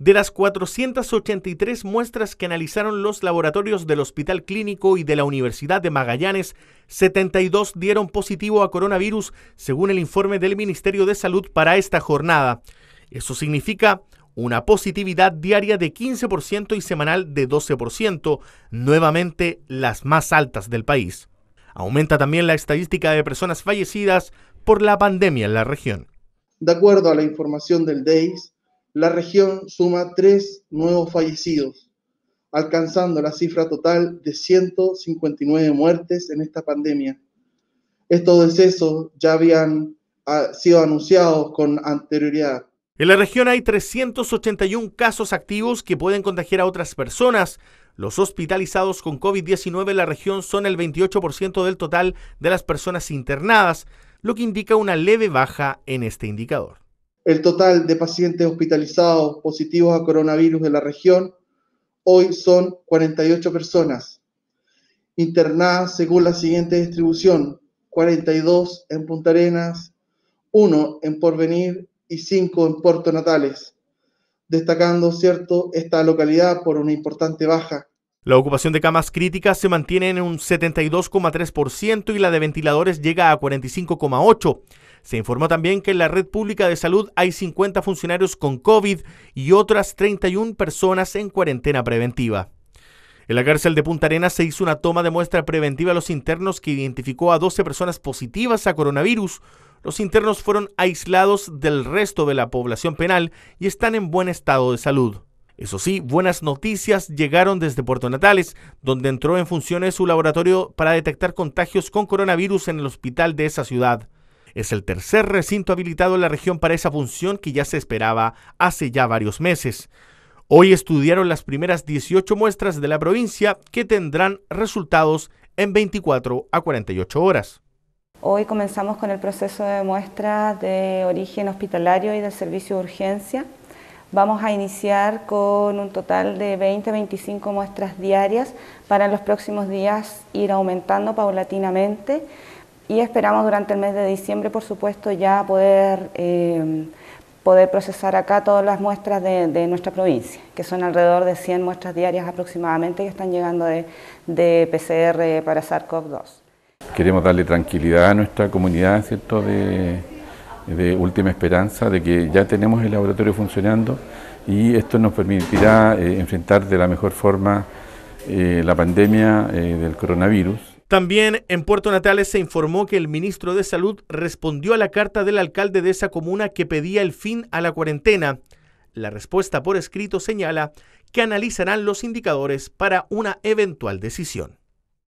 De las 483 muestras que analizaron los laboratorios del Hospital Clínico y de la Universidad de Magallanes, 72 dieron positivo a coronavirus, según el informe del Ministerio de Salud para esta jornada. Eso significa una positividad diaria de 15% y semanal de 12%, nuevamente las más altas del país. Aumenta también la estadística de personas fallecidas por la pandemia en la región. De acuerdo a la información del DEIS, la región suma tres nuevos fallecidos, alcanzando la cifra total de 159 muertes en esta pandemia. Estos decesos ya habían ah, sido anunciados con anterioridad. En la región hay 381 casos activos que pueden contagiar a otras personas. Los hospitalizados con COVID-19 en la región son el 28% del total de las personas internadas, lo que indica una leve baja en este indicador. El total de pacientes hospitalizados positivos a coronavirus de la región hoy son 48 personas internadas según la siguiente distribución, 42 en Punta Arenas, 1 en Porvenir y 5 en Puerto Natales, destacando, cierto, esta localidad por una importante baja la ocupación de camas críticas se mantiene en un 72,3% y la de ventiladores llega a 45,8%. Se informó también que en la red pública de salud hay 50 funcionarios con COVID y otras 31 personas en cuarentena preventiva. En la cárcel de Punta Arenas se hizo una toma de muestra preventiva a los internos que identificó a 12 personas positivas a coronavirus. Los internos fueron aislados del resto de la población penal y están en buen estado de salud. Eso sí, buenas noticias llegaron desde Puerto Natales, donde entró en funciones su laboratorio para detectar contagios con coronavirus en el hospital de esa ciudad. Es el tercer recinto habilitado en la región para esa función que ya se esperaba hace ya varios meses. Hoy estudiaron las primeras 18 muestras de la provincia que tendrán resultados en 24 a 48 horas. Hoy comenzamos con el proceso de muestras de origen hospitalario y del servicio de urgencia. Vamos a iniciar con un total de 20 a 25 muestras diarias para los próximos días ir aumentando paulatinamente y esperamos durante el mes de diciembre, por supuesto, ya poder, eh, poder procesar acá todas las muestras de, nuestra provincia, que son alrededor de 100 muestras diarias aproximadamente que están llegando de, PCR para SARS-CoV-2. Queremos darle tranquilidad a nuestra comunidad, ¿cierto?, de, última esperanza, de que ya tenemos el laboratorio funcionando y esto nos permitirá eh, enfrentar de la mejor forma eh, la pandemia del coronavirus también en Puerto Natales se informó que el ministro de Salud respondió a la carta del alcalde de esa comuna que pedía el fin a la cuarentena. La respuesta por escrito señala que analizarán los indicadores para una eventual decisión.